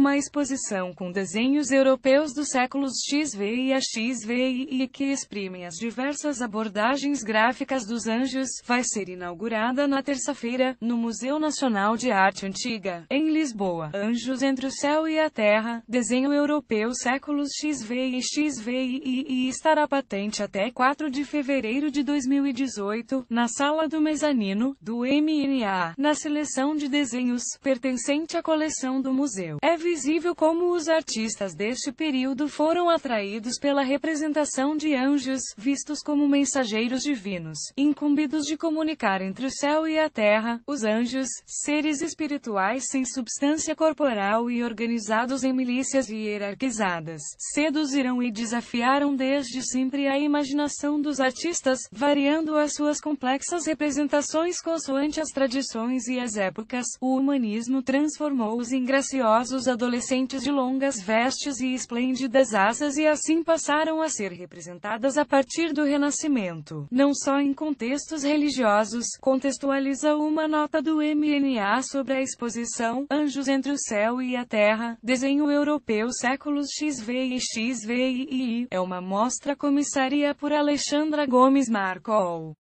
uma exposição com desenhos europeus dos séculos XV a XVI e que exprimem as diversas abordagens gráficas dos anjos, vai ser inaugurada na terça-feira, no Museu Nacional de Arte Antiga, em Lisboa. Anjos entre o Céu e a Terra, desenho europeu séculos XV e XVI e estará patente até 4 de fevereiro de 2018, na Sala do Mezanino, do MNA, na seleção de desenhos, pertencente à coleção do museu. É visível como os artistas deste período foram atraídos pela representação de anjos, vistos como mensageiros divinos, incumbidos de comunicar entre o céu e a terra, os anjos, seres espirituais sem substância corporal e organizados em milícias hierarquizadas, seduziram e desafiaram desde sempre a imaginação dos artistas, variando as suas complexas representações consoante as tradições e as épocas, o humanismo transformou os adultos adolescentes de longas vestes e esplêndidas asas e assim passaram a ser representadas a partir do Renascimento, não só em contextos religiosos, contextualiza uma nota do MNA sobre a exposição Anjos entre o Céu e a Terra, desenho europeu séculos XV e XVI, é uma mostra comissária por Alexandra Gomes Marcol.